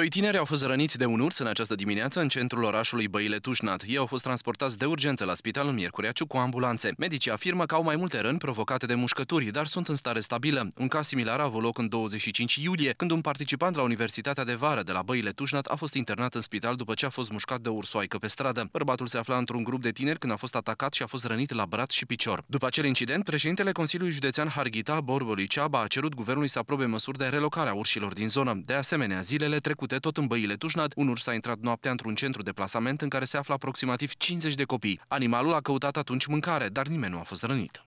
Doi tineri au fost răniți de un urs în această dimineață în centrul orașului Băile Tușnat. Ei au fost transportați de urgență la spitalul Miercurea cu ambulanțe. Medicii afirmă că au mai multe răni provocate de mușcături, dar sunt în stare stabilă. Un caz similar a avut loc în 25 iulie, când un participant la Universitatea de Vară de la Băile Tușnat a fost internat în spital după ce a fost mușcat de ursoaică pe stradă. Bărbatul se afla într-un grup de tineri când a fost atacat și a fost rănit la braț și picior. După acel incident, președintele Consiliului Județean Harghita Borbului Ceaba a cerut guvernului să aprobe măsuri de relocare a urșilor din zonă. De asemenea, zilele trecute trecute, tot în băile Tușnad, un urs a intrat noaptea într-un centru de plasament în care se află aproximativ 50 de copii. Animalul a căutat atunci mâncare, dar nimeni nu a fost rănit.